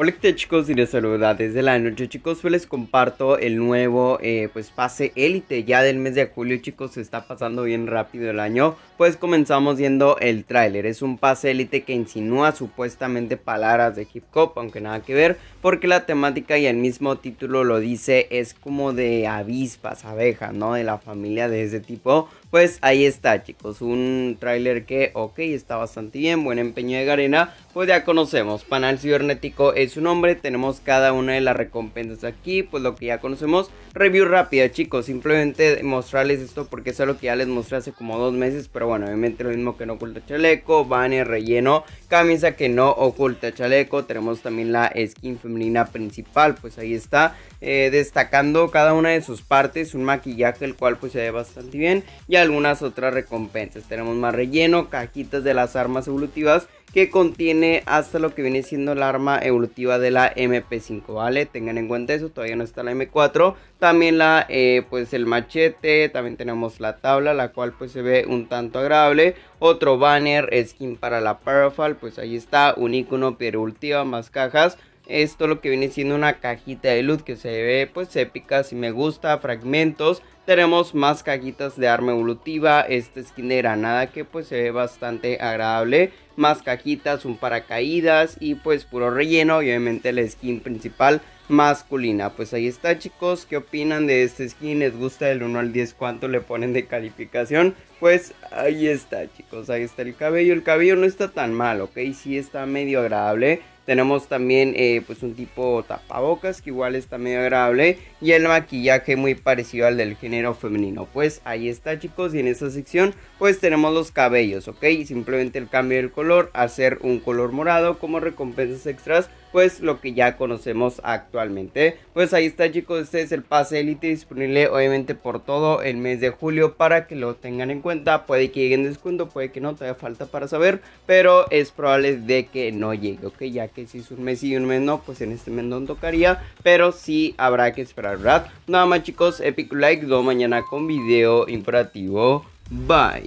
Hola chicos y les saluda desde la noche chicos, hoy pues les comparto el nuevo eh, pues pase élite ya del mes de julio chicos, se está pasando bien rápido el año, pues comenzamos viendo el tráiler, es un pase élite que insinúa supuestamente palabras de hip hop, aunque nada que ver, porque la temática y el mismo título lo dice es como de avispas, abejas, ¿no? De la familia de ese tipo, pues ahí está, chicos. Un tráiler que, ok, está bastante bien. Buen empeño de Garena. Pues ya conocemos. Panal Cibernético es su nombre. Tenemos cada una de las recompensas aquí. Pues lo que ya conocemos. Review rápida, chicos. Simplemente mostrarles esto porque es algo que ya les mostré hace como dos meses. Pero bueno, obviamente lo mismo que no oculta chaleco. Banner, relleno camisa que no oculta chaleco. Tenemos también la skin femenina principal, pues ahí está eh, destacando cada una de sus partes, un maquillaje el cual pues se ve bastante bien y algunas otras recompensas. Tenemos más relleno, cajitas de las armas evolutivas que contiene hasta lo que viene siendo la arma evolutiva de la MP5, ¿vale? Tengan en cuenta eso, todavía no está la M4. También la, eh, pues el machete, también tenemos la tabla, la cual pues se ve un tanto agradable. Otro banner, skin para la Parafal, pues ahí está, un icono, piedra más cajas esto lo que viene siendo una cajita de luz que se ve pues épica, si me gusta, fragmentos. Tenemos más cajitas de arma evolutiva, esta skin de granada que pues se ve bastante agradable. Más cajitas, un paracaídas y pues puro relleno obviamente la skin principal masculina. Pues ahí está chicos, ¿qué opinan de este skin? ¿Les gusta del 1 al 10 cuánto le ponen de calificación? Pues ahí está chicos, ahí está el cabello. El cabello no está tan mal, ok, sí está medio agradable tenemos también eh, pues un tipo tapabocas que igual está medio agradable y el maquillaje muy parecido al del género femenino. Pues ahí está chicos y en esta sección pues tenemos los cabellos, ok, simplemente el cambio del color, hacer un color morado como recompensas extras pues lo que ya conocemos actualmente. Pues ahí está chicos, este es el pase élite disponible obviamente por todo el mes de julio para que lo tengan en cuenta. Puede que llegue en descuento, puede que no, todavía falta para saber, pero es probable de que no llegue, ok, ya que si es un mes y un mes no, pues en este mes no tocaría, pero sí habrá que esperar, ¿verdad? Nada más chicos, epic like, do mañana con video imperativo. Bye.